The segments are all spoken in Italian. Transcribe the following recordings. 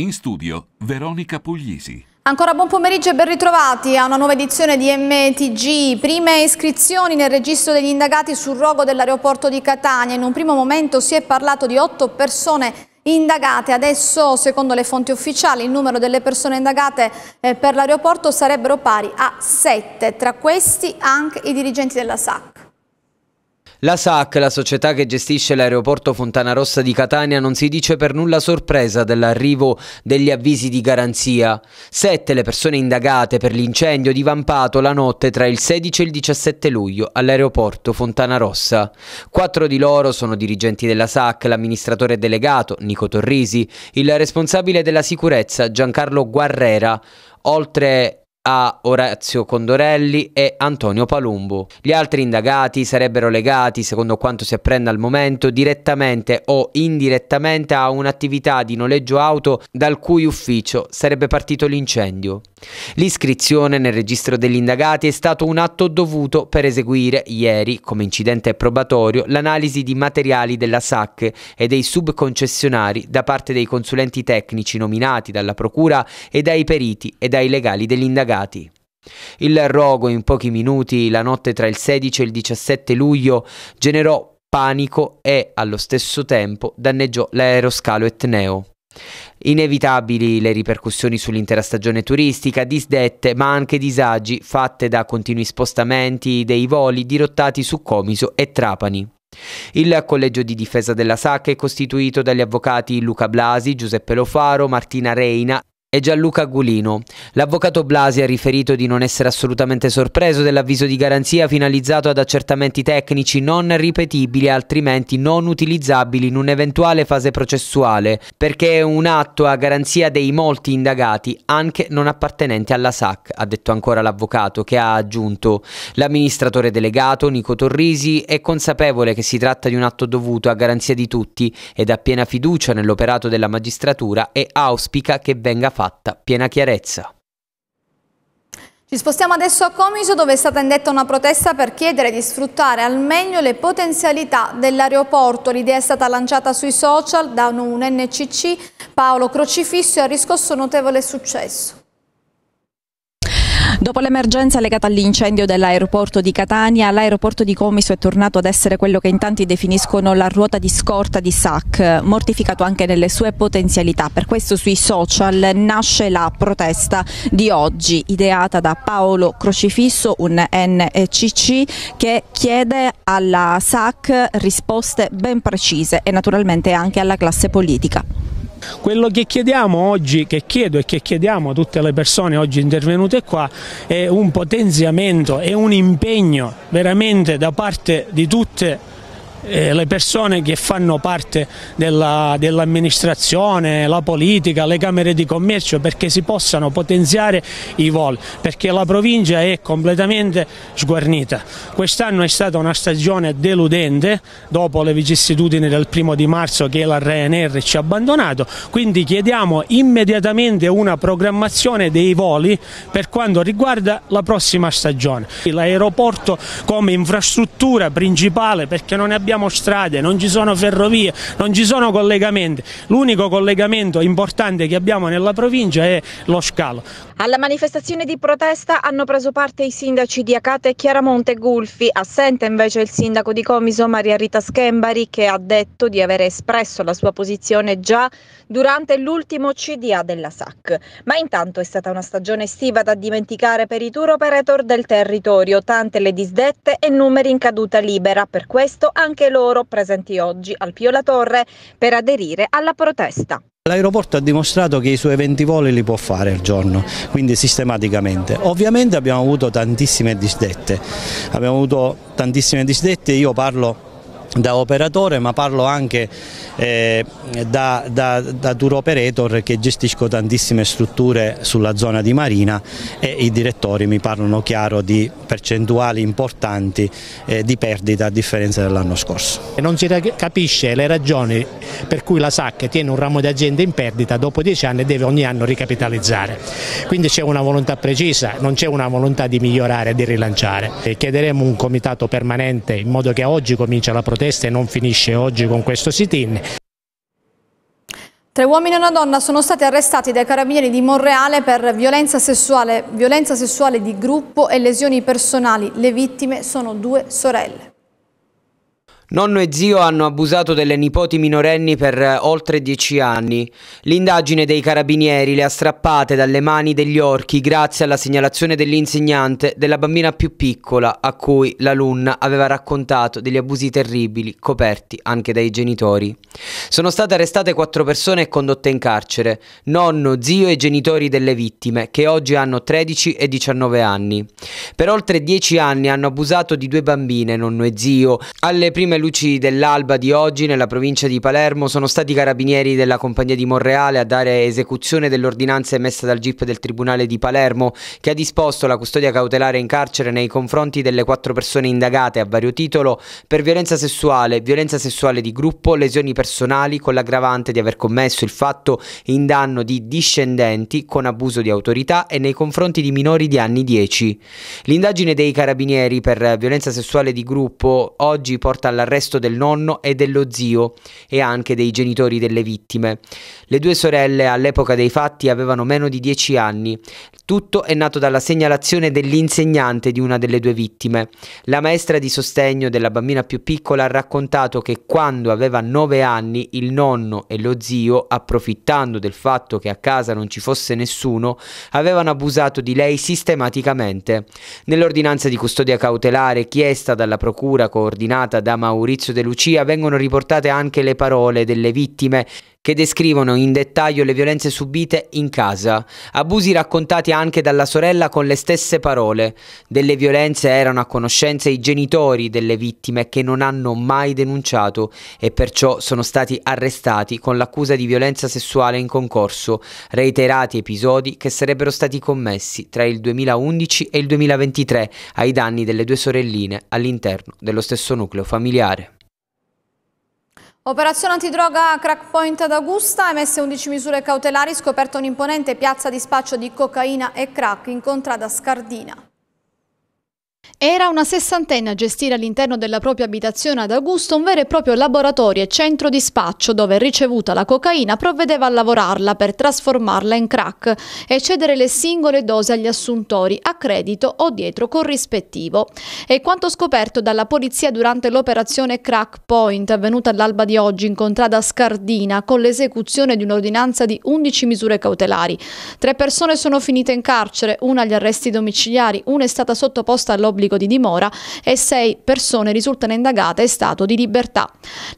In studio Veronica Puglisi. Ancora buon pomeriggio e ben ritrovati a una nuova edizione di MTG. Prime iscrizioni nel registro degli indagati sul rogo dell'aeroporto di Catania. In un primo momento si è parlato di otto persone indagate. Adesso, secondo le fonti ufficiali, il numero delle persone indagate eh, per l'aeroporto sarebbero pari a sette. Tra questi anche i dirigenti della SAC. La SAC, la società che gestisce l'aeroporto Fontana Rossa di Catania, non si dice per nulla sorpresa dell'arrivo degli avvisi di garanzia. Sette le persone indagate per l'incendio divampato la notte tra il 16 e il 17 luglio all'aeroporto Fontana Rossa. Quattro di loro sono dirigenti della SAC, l'amministratore delegato Nico Torrisi, il responsabile della sicurezza Giancarlo Guarrera, oltre a Orazio Condorelli e Antonio Palumbo. Gli altri indagati sarebbero legati, secondo quanto si apprende al momento, direttamente o indirettamente a un'attività di noleggio auto dal cui ufficio sarebbe partito l'incendio. L'iscrizione nel registro degli indagati è stato un atto dovuto per eseguire ieri, come incidente probatorio, l'analisi di materiali della SAC e dei subconcessionari da parte dei consulenti tecnici nominati dalla Procura e dai periti e dai legali degli indagati. Il rogo in pochi minuti la notte tra il 16 e il 17 luglio generò panico e allo stesso tempo danneggiò l'aeroscalo Etneo. Inevitabili le ripercussioni sull'intera stagione turistica, disdette ma anche disagi fatte da continui spostamenti dei voli dirottati su Comiso e Trapani. Il collegio di difesa della SAC è costituito dagli avvocati Luca Blasi, Giuseppe Lofaro, Martina Reina è Gianluca Gulino. L'avvocato Blasi ha riferito di non essere assolutamente sorpreso dell'avviso di garanzia finalizzato ad accertamenti tecnici non ripetibili e altrimenti non utilizzabili in un'eventuale fase processuale, perché è un atto a garanzia dei molti indagati, anche non appartenenti alla SAC, ha detto ancora l'avvocato, che ha aggiunto l'amministratore delegato Nico Torrisi è consapevole che si tratta di un atto dovuto a garanzia di tutti ed ha piena fiducia nell'operato della magistratura e auspica che venga fatto fatta piena chiarezza. Ci spostiamo adesso a Comiso dove è stata indetta una protesta per chiedere di sfruttare al meglio le potenzialità dell'aeroporto. L'idea è stata lanciata sui social da un NCC. Paolo Crocifisso e ha riscosso notevole successo. Dopo l'emergenza legata all'incendio dell'aeroporto di Catania, l'aeroporto di Comiso è tornato ad essere quello che in tanti definiscono la ruota di scorta di SAC, mortificato anche nelle sue potenzialità. Per questo sui social nasce la protesta di oggi, ideata da Paolo Crocifisso, un NCC, che chiede alla SAC risposte ben precise e naturalmente anche alla classe politica. Quello che chiediamo oggi, che chiedo e che chiediamo a tutte le persone oggi intervenute qua è un potenziamento e un impegno veramente da parte di tutte eh, le persone che fanno parte dell'amministrazione, dell la politica, le camere di commercio perché si possano potenziare i voli, perché la provincia è completamente sguarnita. Quest'anno è stata una stagione deludente dopo le vicissitudini del primo di marzo che la Ryanair ci ha abbandonato, quindi chiediamo immediatamente una programmazione dei voli per quanto riguarda la prossima stagione. L'aeroporto come infrastruttura principale perché non abbiamo abbiamo strade, non ci sono ferrovie, non ci sono collegamenti. L'unico collegamento importante che abbiamo nella provincia è lo scalo. Alla manifestazione di protesta hanno preso parte i sindaci di Acate e Chiaramonte Gulfi, assente invece il sindaco di Comiso Maria Rita Schembari che ha detto di aver espresso la sua posizione già durante l'ultimo CDA della SAC. Ma intanto è stata una stagione estiva da dimenticare per i tour operator del territorio, tante le disdette e numeri in caduta libera, per questo anche anche loro presenti oggi al Pio La Torre per aderire alla protesta. L'aeroporto ha dimostrato che i suoi 20 voli li può fare al giorno, quindi sistematicamente. Ovviamente abbiamo avuto tantissime disdette, abbiamo avuto tantissime disdette, io parlo da operatore ma parlo anche eh, da, da, da, tour operator che gestisco tantissime strutture sulla zona di Marina e i direttori mi parlano chiaro di percentuali importanti eh, di perdita a differenza dell'anno scorso. Non si capisce le ragioni per cui la SAC tiene un ramo di d'azienda in perdita dopo dieci anni e deve ogni anno ricapitalizzare, quindi c'è una volontà precisa, non c'è una volontà di migliorare, di rilanciare. E chiederemo un comitato permanente in modo che oggi comincia la protezione proteste non finisce oggi con questo sit-in. Tre uomini e una donna sono stati arrestati dai carabinieri di Monreale per violenza sessuale, violenza sessuale di gruppo e lesioni personali. Le vittime sono due sorelle. Nonno e zio hanno abusato delle nipoti minorenni per eh, oltre dieci anni. L'indagine dei carabinieri le ha strappate dalle mani degli orchi grazie alla segnalazione dell'insegnante della bambina più piccola a cui l'alunna aveva raccontato degli abusi terribili coperti anche dai genitori. Sono state arrestate quattro persone e condotte in carcere, nonno, zio e genitori delle vittime che oggi hanno 13 e 19 anni. Per oltre dieci anni hanno abusato di due bambine, nonno e zio, alle prime luci dell'alba di oggi nella provincia di Palermo sono stati i carabinieri della compagnia di Monreale a dare esecuzione dell'ordinanza emessa dal GIP del Tribunale di Palermo che ha disposto la custodia cautelare in carcere nei confronti delle quattro persone indagate a vario titolo per violenza sessuale, violenza sessuale di gruppo, lesioni personali con l'aggravante di aver commesso il fatto in danno di discendenti con abuso di autorità e nei confronti di minori di anni 10. L'indagine dei carabinieri per violenza sessuale di gruppo oggi porta all'arresto l'arresto del nonno e dello zio e anche dei genitori delle vittime. Le due sorelle all'epoca dei fatti avevano meno di 10 anni. Tutto è nato dalla segnalazione dell'insegnante di una delle due vittime. La maestra di sostegno della bambina più piccola ha raccontato che quando aveva 9 anni il nonno e lo zio, approfittando del fatto che a casa non ci fosse nessuno, avevano abusato di lei sistematicamente. Nell'ordinanza di custodia cautelare chiesta dalla procura coordinata da Maurizio, Maurizio De Lucia vengono riportate anche le parole delle vittime che descrivono in dettaglio le violenze subite in casa, abusi raccontati anche dalla sorella con le stesse parole. Delle violenze erano a conoscenza i genitori delle vittime che non hanno mai denunciato e perciò sono stati arrestati con l'accusa di violenza sessuale in concorso, reiterati episodi che sarebbero stati commessi tra il 2011 e il 2023 ai danni delle due sorelline all'interno dello stesso nucleo familiare. Operazione antidroga Crackpoint ad Augusta, emesse 11 misure cautelari, scoperta un'imponente piazza di spaccio di cocaina e crack incontrata a Scardina. Era una sessantenne a gestire all'interno della propria abitazione ad Augusto un vero e proprio laboratorio e centro di spaccio dove ricevuta la cocaina provvedeva a lavorarla per trasformarla in crack e cedere le singole dosi agli assuntori a credito o dietro corrispettivo. E quanto scoperto dalla polizia durante l'operazione Crack Point avvenuta all'alba di oggi in contrada Scardina con l'esecuzione di un'ordinanza di 11 misure cautelari. Tre persone sono finite in carcere, una agli arresti domiciliari, una è stata sottoposta all'operazione l'obbligo di dimora e sei persone risultano indagate in stato di libertà.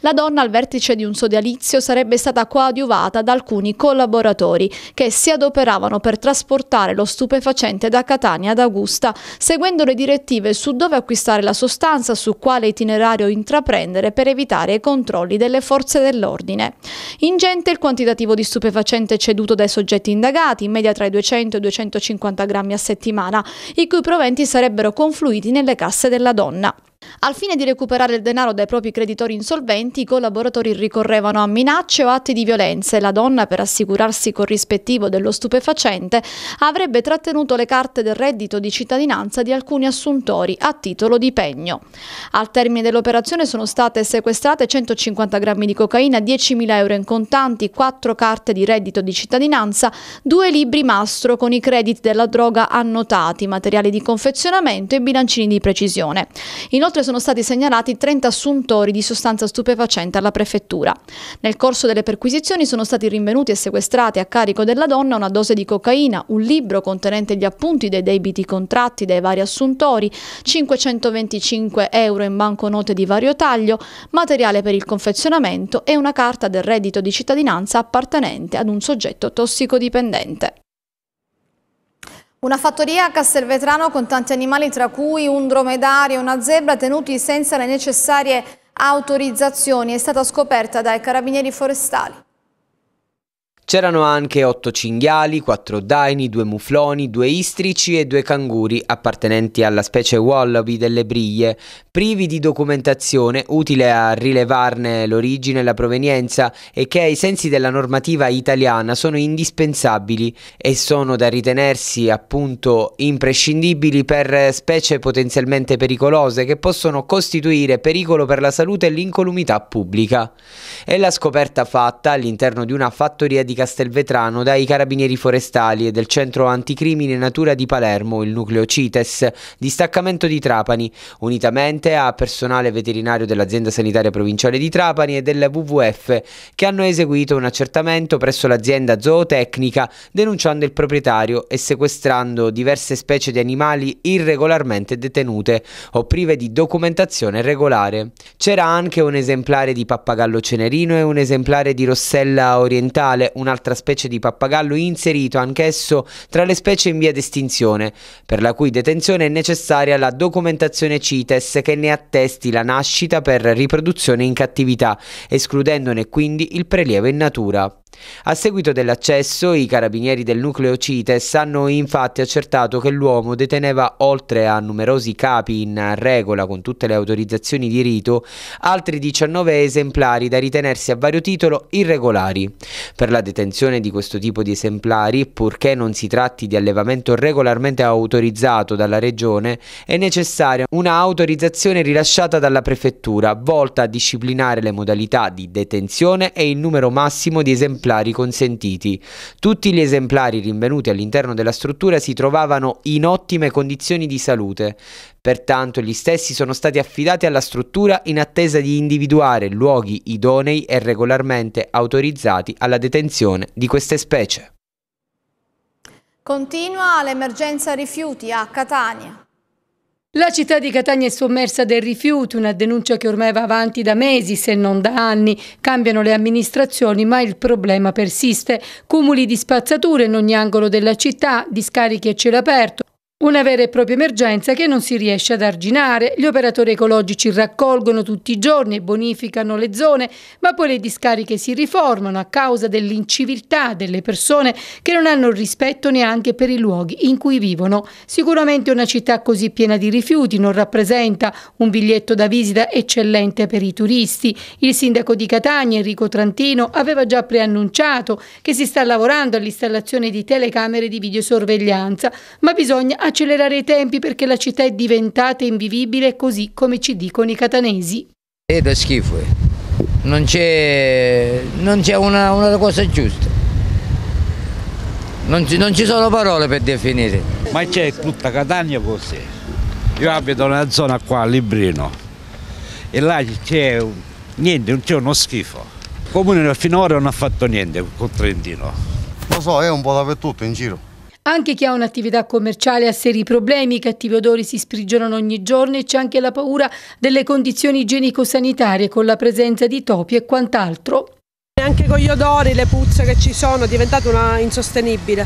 La donna al vertice di un sodalizio sarebbe stata coadiuvata da alcuni collaboratori che si adoperavano per trasportare lo stupefacente da Catania ad Augusta, seguendo le direttive su dove acquistare la sostanza, su quale itinerario intraprendere per evitare i controlli delle forze dell'ordine. Ingente il quantitativo di stupefacente ceduto dai soggetti indagati, in media tra i 200 e i 250 grammi a settimana, i cui proventi sarebbero confluiti confluiti nelle casse della donna. Al fine di recuperare il denaro dai propri creditori insolventi, i collaboratori ricorrevano a minacce o atti di violenza e la donna, per assicurarsi corrispettivo dello stupefacente, avrebbe trattenuto le carte del reddito di cittadinanza di alcuni assuntori a titolo di pegno. Al termine dell'operazione sono state sequestrate 150 grammi di cocaina, 10.000 euro in contanti, 4 carte di reddito di cittadinanza, 2 libri mastro con i crediti della droga annotati, materiali di confezionamento e bilancini di precisione. Inoltre Inoltre sono stati segnalati 30 assuntori di sostanza stupefacente alla prefettura. Nel corso delle perquisizioni sono stati rinvenuti e sequestrati a carico della donna una dose di cocaina, un libro contenente gli appunti dei debiti contratti dai vari assuntori, 525 euro in banconote di vario taglio, materiale per il confezionamento e una carta del reddito di cittadinanza appartenente ad un soggetto tossicodipendente. Una fattoria a Castelvetrano con tanti animali tra cui un dromedario e una zebra tenuti senza le necessarie autorizzazioni è stata scoperta dai carabinieri forestali. C'erano anche 8 cinghiali, 4 daini, 2 mufloni, 2 istrici e 2 canguri appartenenti alla specie wallaby delle briglie, privi di documentazione utile a rilevarne l'origine e la provenienza e che ai sensi della normativa italiana sono indispensabili e sono da ritenersi appunto imprescindibili per specie potenzialmente pericolose che possono costituire pericolo per la salute e l'incolumità pubblica. È la scoperta fatta all'interno di una fattoria di Castelvetrano dai carabinieri forestali e del centro anticrimine Natura di Palermo, il nucleo CITES, distaccamento di Trapani, unitamente a personale veterinario dell'azienda sanitaria provinciale di Trapani e della WWF che hanno eseguito un accertamento presso l'azienda zootecnica denunciando il proprietario e sequestrando diverse specie di animali irregolarmente detenute o prive di documentazione regolare. C'era anche un esemplare di pappagallo cenerino e un esemplare di rossella orientale, un'altra specie di pappagallo inserito anch'esso tra le specie in via d'estinzione, per la cui detenzione è necessaria la documentazione CITES che ne attesti la nascita per riproduzione in cattività, escludendone quindi il prelievo in natura. A seguito dell'accesso, i carabinieri del nucleo CITES hanno infatti accertato che l'uomo deteneva, oltre a numerosi capi in regola con tutte le autorizzazioni di rito, altri 19 esemplari da ritenersi a vario titolo irregolari. Per la detenzione di questo tipo di esemplari, purché non si tratti di allevamento regolarmente autorizzato dalla Regione, è necessaria un'autorizzazione rilasciata dalla Prefettura, volta a disciplinare le modalità di detenzione e il numero massimo di esemplari esemplari consentiti. Tutti gli esemplari rinvenuti all'interno della struttura si trovavano in ottime condizioni di salute. Pertanto gli stessi sono stati affidati alla struttura in attesa di individuare luoghi idonei e regolarmente autorizzati alla detenzione di queste specie. Continua l'emergenza rifiuti a Catania. La città di Catania è sommersa del rifiuto, una denuncia che ormai va avanti da mesi se non da anni. Cambiano le amministrazioni ma il problema persiste. Cumuli di spazzature in ogni angolo della città, discariche a cielo aperto, una vera e propria emergenza che non si riesce ad arginare. Gli operatori ecologici raccolgono tutti i giorni e bonificano le zone, ma poi le discariche si riformano a causa dell'inciviltà delle persone che non hanno rispetto neanche per i luoghi in cui vivono. Sicuramente una città così piena di rifiuti non rappresenta un biglietto da visita eccellente per i turisti. Il sindaco di Catania, Enrico Trantino, aveva già preannunciato che si sta lavorando all'installazione di telecamere di videosorveglianza, ma bisogna accettare accelerare i tempi perché la città è diventata invivibile così come ci dicono i catanesi. È da schifo, eh. non c'è una, una cosa giusta. Non ci, non ci, sono parole per definire. Ma c'è tutta Catania così. Io abito nella zona qua a Librino e là c'è niente, c'è uno schifo. Il comune finora non ha fatto niente con Trentino. Lo so, è un po' dappertutto in giro. Anche chi ha un'attività commerciale ha seri problemi, i cattivi odori si sprigionano ogni giorno e c'è anche la paura delle condizioni igienico-sanitarie con la presenza di topi e quant'altro. Anche con gli odori, le puzze che ci sono è diventata una insostenibile.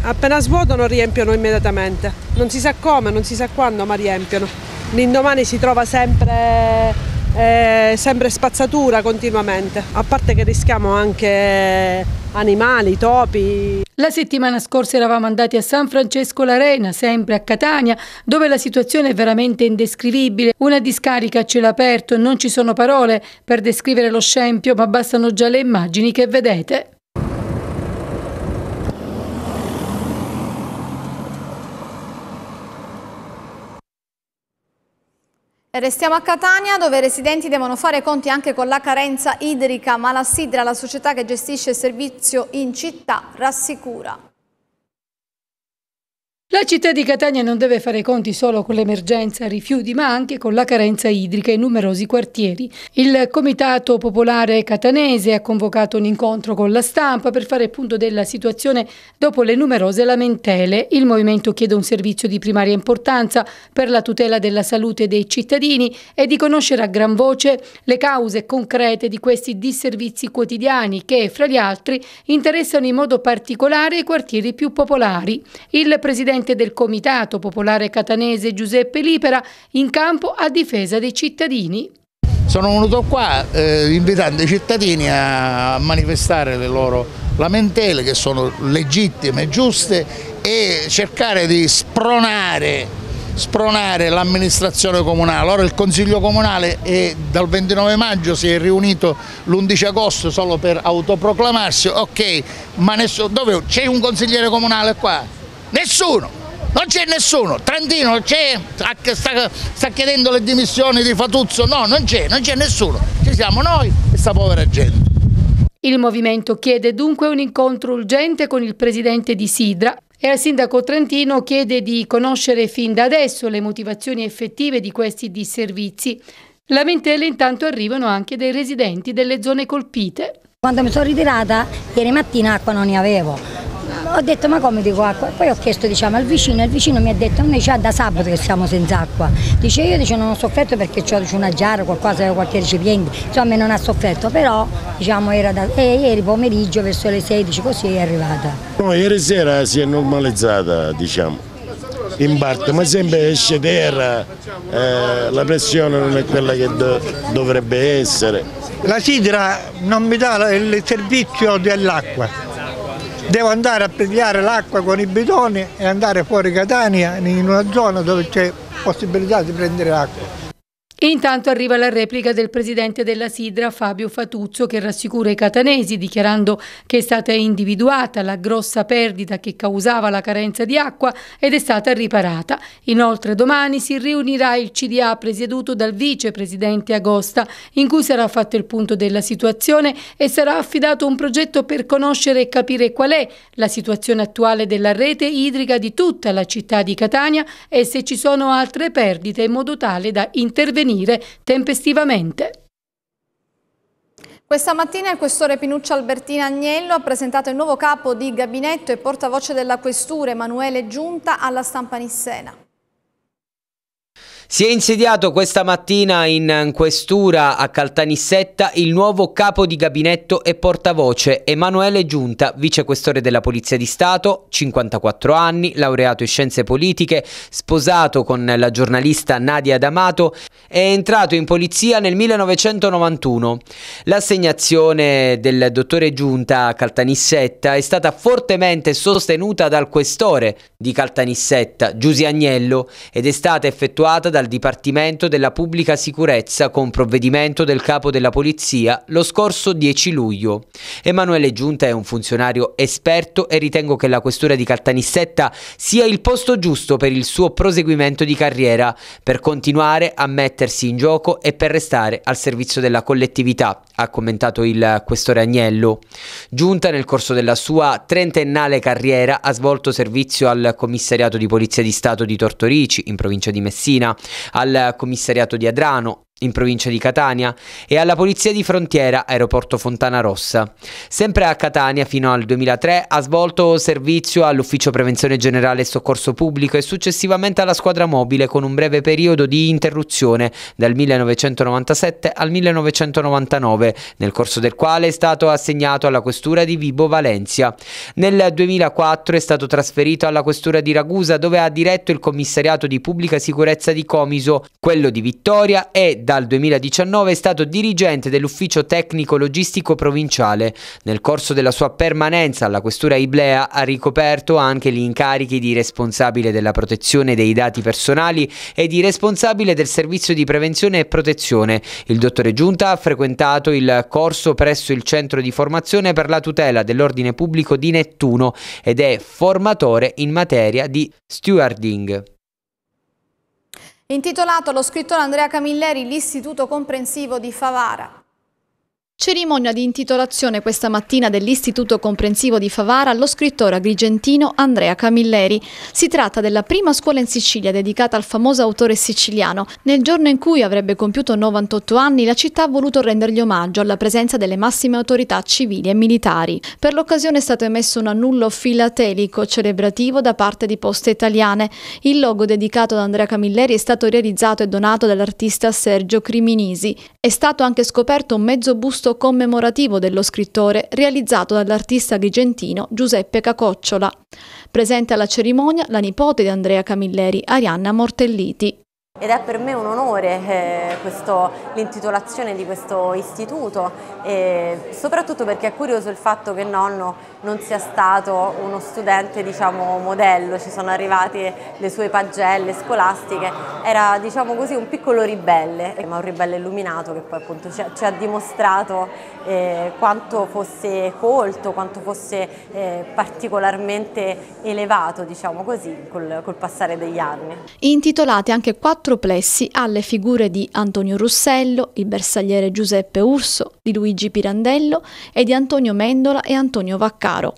Appena svuotano riempiono immediatamente, non si sa come, non si sa quando, ma riempiono. L'indomani si trova sempre eh, sempre spazzatura continuamente, a parte che rischiamo anche animali, topi. La settimana scorsa eravamo andati a San Francesco l'Arena, sempre a Catania, dove la situazione è veramente indescrivibile. Una discarica a cielo aperto, non ci sono parole per descrivere lo scempio, ma bastano già le immagini che vedete. Restiamo a Catania dove i residenti devono fare conti anche con la carenza idrica, ma la Sidra, la società che gestisce il servizio in città, rassicura. La città di Catania non deve fare conti solo con l'emergenza rifiuti, ma anche con la carenza idrica in numerosi quartieri. Il Comitato Popolare Catanese ha convocato un incontro con la stampa per fare punto della situazione dopo le numerose lamentele. Il movimento chiede un servizio di primaria importanza per la tutela della salute dei cittadini e di conoscere a gran voce le cause concrete di questi disservizi quotidiani che, fra gli altri, interessano in modo particolare i quartieri più popolari. Il Presidente presidente del Comitato Popolare Catanese Giuseppe Lipera, in campo a difesa dei cittadini. Sono venuto qua eh, invitando i cittadini a manifestare le loro lamentele che sono legittime, e giuste e cercare di spronare, spronare l'amministrazione comunale. Ora il Consiglio Comunale è, dal 29 maggio si è riunito l'11 agosto solo per autoproclamarsi, ok, ma c'è un consigliere comunale qua? Nessuno, non c'è nessuno. Trentino c'è, sta, sta, chiedendo le dimissioni di Fatuzzo, no, non c'è, non c'è nessuno. Ci siamo noi e sta povera gente. Il movimento chiede dunque un incontro urgente con il presidente di Sidra e al sindaco Trentino chiede di conoscere fin da adesso le motivazioni effettive di questi disservizi. Lamentele intanto arrivano anche dai residenti delle zone colpite. Quando mi sono ritirata, ieri mattina acqua non ne avevo ho detto ma come dico acqua? Poi ho chiesto diciamo, al vicino, il vicino mi ha detto noi c'è da sabato che siamo senza acqua. Dice io dice, non ho sofferto perché ho una giara, qualcosa, qualche recipiente, insomma non ha sofferto, però diciamo era da e ieri pomeriggio verso le 16 così è arrivata. No, ieri sera si è normalizzata diciamo. In parte, ma sempre esce terra, eh, la pressione non è quella che do, dovrebbe essere. La sidra non mi dà il servizio dell'acqua, devo andare a pigliare l'acqua con i bidoni e andare fuori Catania in una zona dove c'è possibilità di prendere l'acqua intanto arriva la replica del presidente della Sidra Fabio Fatuzzo che rassicura i catanesi dichiarando che è stata individuata la grossa perdita che causava la carenza di acqua ed è stata riparata. Inoltre domani si riunirà il CDA presieduto dal vicepresidente Agosta in cui sarà fatto il punto della situazione e sarà affidato un progetto per conoscere e capire qual è la situazione attuale della rete idrica di tutta la città di Catania e se ci sono altre perdite in modo tale da intervenire intervenire tempestivamente. Questa mattina il questore Pinuccio Albertino Agnello ha presentato il nuovo capo di gabinetto e portavoce della questura Emanuele Giunta alla stampa nissena. Si è insediato questa mattina in questura a Caltanissetta il nuovo capo di gabinetto e portavoce Emanuele Giunta, vicequestore della Polizia di Stato, 54 anni, laureato in scienze politiche, sposato con la giornalista Nadia D'Amato, è entrato in polizia nel 1991. L'assegnazione del dottore Giunta a Caltanissetta è stata fortemente sostenuta dal questore di Caltanissetta, Giusi Agnello, ed è stata effettuata da dal Dipartimento della Pubblica Sicurezza con provvedimento del capo della Polizia lo scorso 10 luglio. Emanuele Giunta è un funzionario esperto e ritengo che la questura di Caltanissetta sia il posto giusto per il suo proseguimento di carriera, per continuare a mettersi in gioco e per restare al servizio della collettività, ha commentato il questore Agnello. Giunta nel corso della sua trentennale carriera ha svolto servizio al commissariato di Polizia di Stato di Tortorici, in provincia di Messina, al commissariato di Adrano in provincia di Catania, e alla Polizia di Frontiera, aeroporto Fontana Rossa. Sempre a Catania fino al 2003 ha svolto servizio all'Ufficio Prevenzione Generale e Soccorso Pubblico e successivamente alla squadra mobile con un breve periodo di interruzione dal 1997 al 1999, nel corso del quale è stato assegnato alla questura di Vibo Valencia. Nel 2004 è stato trasferito alla questura di Ragusa dove ha diretto il commissariato di pubblica sicurezza di Comiso, quello di Vittoria e dal 2019 è stato dirigente dell'ufficio tecnico logistico provinciale. Nel corso della sua permanenza alla questura Iblea ha ricoperto anche gli incarichi di responsabile della protezione dei dati personali e di responsabile del servizio di prevenzione e protezione. Il dottore Giunta ha frequentato il corso presso il centro di formazione per la tutela dell'ordine pubblico di Nettuno ed è formatore in materia di stewarding. Intitolato allo scrittore Andrea Camilleri l'Istituto Comprensivo di Favara. Cerimonia di intitolazione questa mattina dell'Istituto Comprensivo di Favara allo scrittore agrigentino Andrea Camilleri. Si tratta della prima scuola in Sicilia dedicata al famoso autore siciliano. Nel giorno in cui avrebbe compiuto 98 anni, la città ha voluto rendergli omaggio alla presenza delle massime autorità civili e militari. Per l'occasione è stato emesso un annullo filatelico celebrativo da parte di Poste Italiane. Il logo dedicato ad Andrea Camilleri è stato realizzato e donato dall'artista Sergio Criminisi. È stato anche scoperto un mezzo busto busto commemorativo dello scrittore realizzato dall'artista agrigentino Giuseppe Cacocciola. Presente alla cerimonia la nipote di Andrea Camilleri, Arianna Mortelliti. Ed è per me un onore eh, l'intitolazione di questo istituto, eh, soprattutto perché è curioso il fatto che nonno non sia stato uno studente diciamo, modello, ci sono arrivate le sue pagelle scolastiche, era diciamo così, un piccolo ribelle, ma un ribelle illuminato che poi appunto ci, ha, ci ha dimostrato eh, quanto fosse colto, quanto fosse eh, particolarmente elevato diciamo così, col, col passare degli anni. Intitolate anche quattro quattro plessi alle figure di Antonio Russello, il bersagliere Giuseppe Urso, di Luigi Pirandello e di Antonio Mendola e Antonio Vaccaro.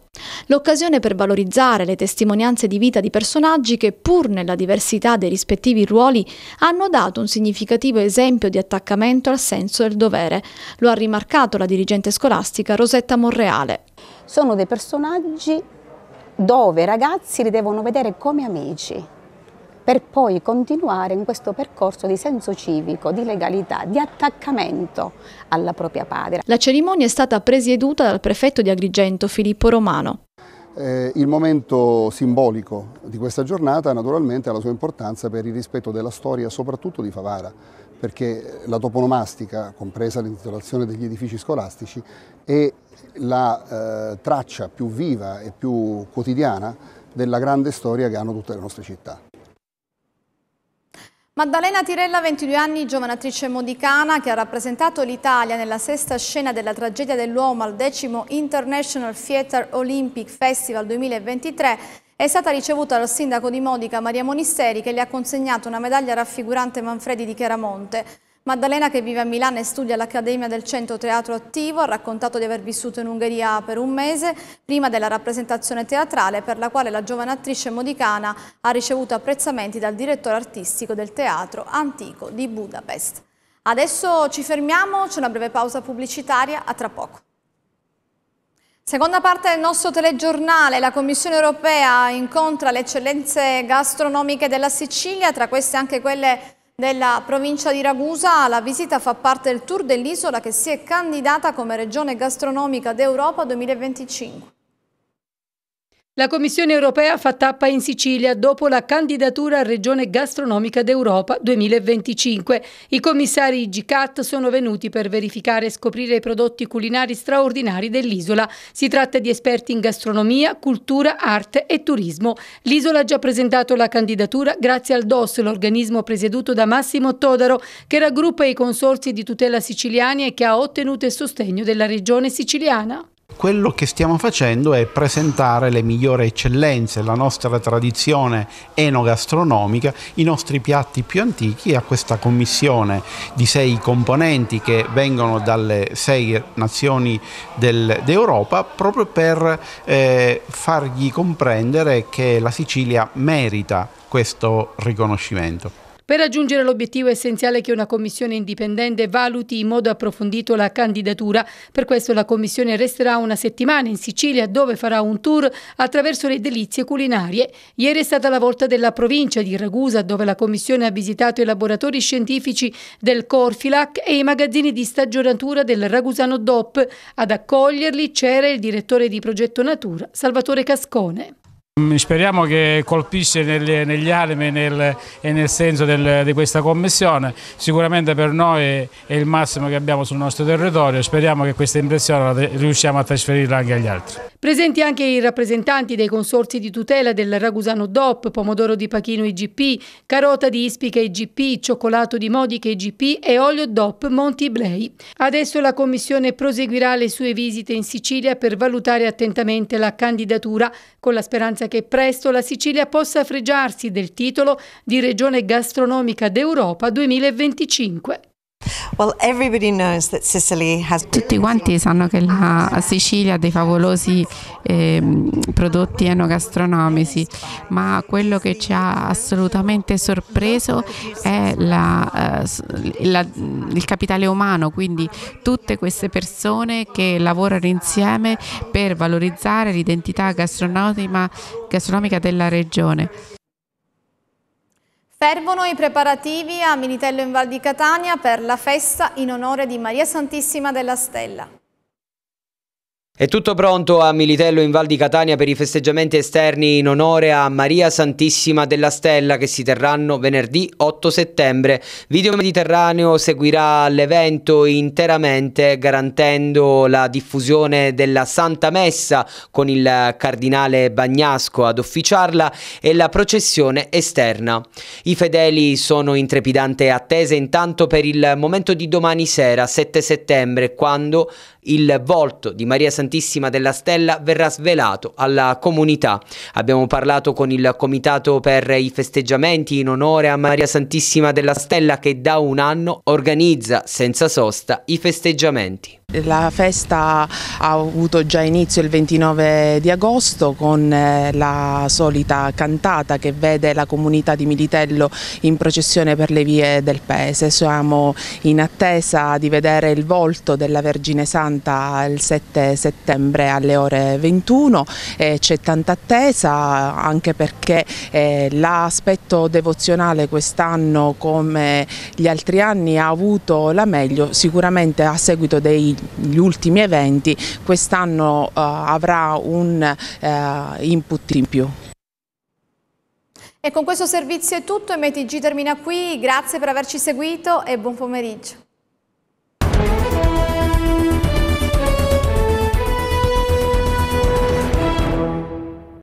L'occasione per valorizzare le testimonianze di vita di personaggi che, pur nella diversità dei rispettivi ruoli, hanno dato un significativo esempio di attaccamento al senso del dovere. Lo ha rimarcato la dirigente scolastica Rosetta Monreale. Sono dei personaggi dove i ragazzi li devono vedere come amici, per poi continuare in questo percorso di senso civico, di legalità, di attaccamento alla propria patria. La cerimonia è stata presieduta dal prefetto di Agrigento Filippo Romano. Eh, il momento simbolico di questa giornata naturalmente ha la sua importanza per il rispetto della storia soprattutto di Favara perché la toponomastica, compresa l'intitolazione degli edifici scolastici, è la eh, traccia più viva e più quotidiana della grande storia che hanno tutte le nostre città. Maddalena Tirella, 22 anni, giovane attrice modicana che ha rappresentato l'Italia nella sesta scena della tragedia dell'uomo al decimo International Theatre Olympic Festival 2023, è stata ricevuta dal sindaco di Modica Maria Monisteri che le ha consegnato una medaglia raffigurante Manfredi di Chiaramonte. Maddalena, che vive a Milano e studia all'Accademia del Centro Teatro Attivo, ha raccontato di aver vissuto in Ungheria per un mese prima della rappresentazione teatrale per la quale la giovane attrice modicana ha ricevuto apprezzamenti dal direttore artistico del Teatro Antico di Budapest. Adesso ci fermiamo, c'è una breve pausa pubblicitaria, a tra poco. Seconda parte del nostro telegiornale, la Commissione europea incontra le eccellenze gastronomiche della Sicilia, tra queste anche quelle nella provincia di Ragusa la visita fa parte del tour dell'isola che si è candidata come regione gastronomica d'Europa 2025. La Commissione europea fa tappa in Sicilia dopo la candidatura a Regione Gastronomica d'Europa 2025. I commissari GCAT sono venuti per verificare e scoprire i prodotti culinari straordinari dell'isola. Si tratta di esperti in gastronomia, cultura, arte e turismo. L'isola ha già presentato la candidatura grazie al DOS, l'organismo presieduto da Massimo Todaro, che raggruppa i consorzi di tutela siciliani e che ha ottenuto il sostegno della Regione siciliana quello che stiamo facendo è presentare le migliori eccellenze, la nostra tradizione enogastronomica, i nostri piatti più antichi a questa commissione di sei componenti che vengono dalle sei nazioni del, d'Europa proprio per eh, fargli comprendere che la Sicilia merita questo riconoscimento. Per raggiungere l'obiettivo è essenziale che una commissione indipendente valuti in modo approfondito la candidatura. Per questo la commissione resterà una settimana in Sicilia dove farà un tour attraverso le delizie culinarie. Ieri è stata la volta della provincia di Ragusa dove la commissione ha visitato i laboratori scientifici del Corfilac e i magazzini di stagionatura del Ragusano DOP. Ad accoglierli c'era il direttore di progetto Natura Salvatore Cascone. Mm, speriamo che colpisce nel, negli animi e nel, nel senso del, di questa commissione, sicuramente per noi è il massimo che abbiamo sul nostro territorio, speriamo che questa impressione riusciamo a trasferirla anche agli altri. Presenti anche i rappresentanti dei consorzi di tutela del Ragusano DOP, Pomodoro di Pachino IGP, Carota di Ispica IGP, Cioccolato di Modica IGP e Olio DOP Monti Blei. Adesso la Commissione proseguirà le sue visite in Sicilia per valutare attentamente la candidatura con la speranza che che presto la Sicilia possa fregiarsi del titolo di Regione gastronomica d'Europa 2025. Tutti quanti sanno che la Sicilia ha dei favolosi eh, prodotti enogastronomici, ma quello che ci ha assolutamente sorpreso è la, eh, la, il capitale umano, quindi tutte queste persone che lavorano insieme per valorizzare l'identità gastronomica della regione. Fervono i preparativi a Militello in Val di Catania per la festa in onore di Maria Santissima della Stella. È tutto pronto a Militello in Val di Catania per i festeggiamenti esterni in onore a Maria Santissima della Stella che si terranno venerdì 8 settembre. Video Mediterraneo seguirà l'evento interamente garantendo la diffusione della Santa Messa con il Cardinale Bagnasco ad officiarla e la processione esterna. I fedeli sono in trepidante attesa intanto per il momento di domani sera 7 settembre quando il volto di Maria Santissima della Stella verrà svelato alla comunità. Abbiamo parlato con il comitato per i festeggiamenti in onore a Maria Santissima della Stella che da un anno organizza senza sosta i festeggiamenti. La festa ha avuto già inizio il 29 di agosto con eh, la solita cantata che vede la comunità di Militello in processione per le vie del paese. Siamo in attesa di vedere il volto della Vergine Santa Santa il 7 settembre alle ore 21, eh, c'è tanta attesa anche perché eh, l'aspetto devozionale quest'anno come gli altri anni ha avuto la meglio, sicuramente a seguito degli ultimi eventi quest'anno eh, avrà un eh, input in più. E con questo servizio è tutto, MTG termina qui, grazie per averci seguito e buon pomeriggio.